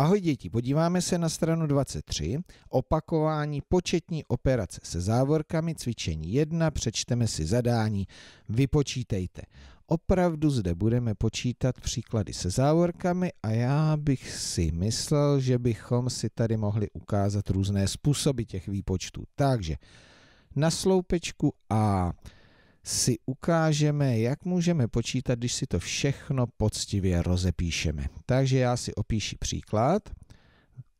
Ahoj děti, podíváme se na stranu 23, opakování početní operace se závorkami, cvičení 1, přečteme si zadání, vypočítejte. Opravdu zde budeme počítat příklady se závorkami a já bych si myslel, že bychom si tady mohli ukázat různé způsoby těch výpočtů. Takže na sloupečku A si ukážeme, jak můžeme počítat, když si to všechno poctivě rozepíšeme. Takže já si opíši příklad.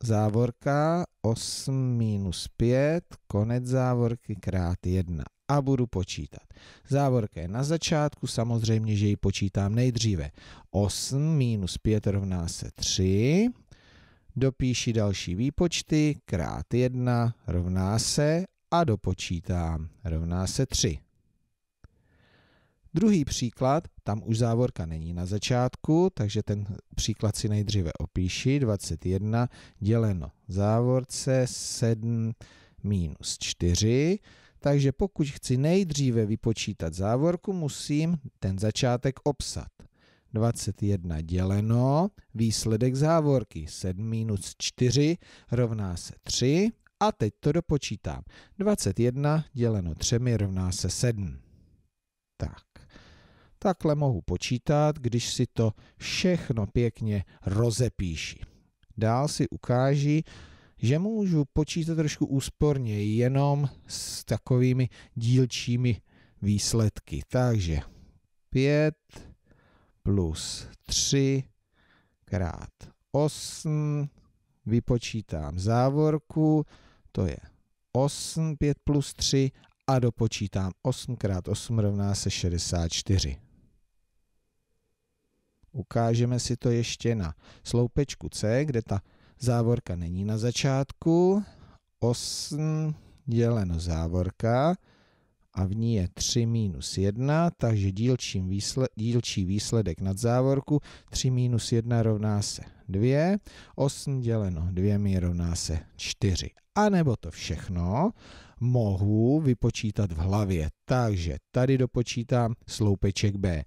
Závorka 8 minus 5, konec závorky krát 1 a budu počítat. Závorka je na začátku, samozřejmě, že ji počítám nejdříve. 8 minus 5 rovná se 3, dopíši další výpočty, krát 1 rovná se a dopočítám, rovná se 3. Druhý příklad, tam už závorka není na začátku, takže ten příklad si nejdříve opíši. 21 děleno závorce 7 minus 4. Takže pokud chci nejdříve vypočítat závorku, musím ten začátek obsat. 21 děleno, výsledek závorky 7 minus 4 rovná se 3 a teď to dopočítám. 21 děleno 3 rovná se 7. Tak. Takhle mohu počítat, když si to všechno pěkně rozepíši. Dál si ukáží, že můžu počítat trošku úsporně, jenom s takovými dílčími výsledky. Takže 5 plus 3 krát 8, vypočítám závorku, to je 8, 5 plus 3 a dopočítám 8 krát 8 rovná se 64. Ukážeme si to ještě na sloupečku C, kde ta závorka není na začátku. 8 děleno závorka a v ní je 3 minus 1, takže dílčí, výsle, dílčí výsledek nad závorku 3 minus 1 rovná se 2, 8 děleno 2 mi rovná se 4. A nebo to všechno mohu vypočítat v hlavě, takže tady dopočítám sloupeček B.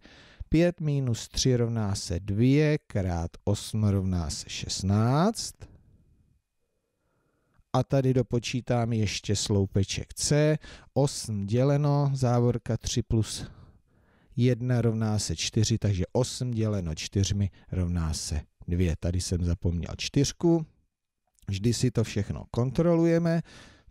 5 minus 3 rovná se 2, krát 8 rovná se 16. A tady dopočítám ještě sloupeček C. 8 děleno, závorka 3 plus 1 rovná se 4, takže 8 děleno 4 rovná se 2. Tady jsem zapomněl 4. Vždy si to všechno kontrolujeme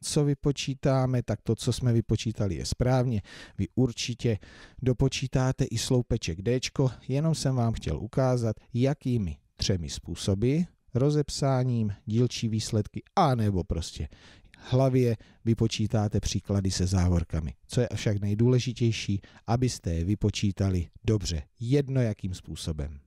co vypočítáme, tak to, co jsme vypočítali, je správně. Vy určitě dopočítáte i sloupeček D, jenom jsem vám chtěl ukázat, jakými třemi způsoby, rozepsáním, dílčí výsledky, a nebo prostě hlavě vypočítáte příklady se závorkami. Co je však nejdůležitější, abyste je vypočítali dobře, jedno jakým způsobem.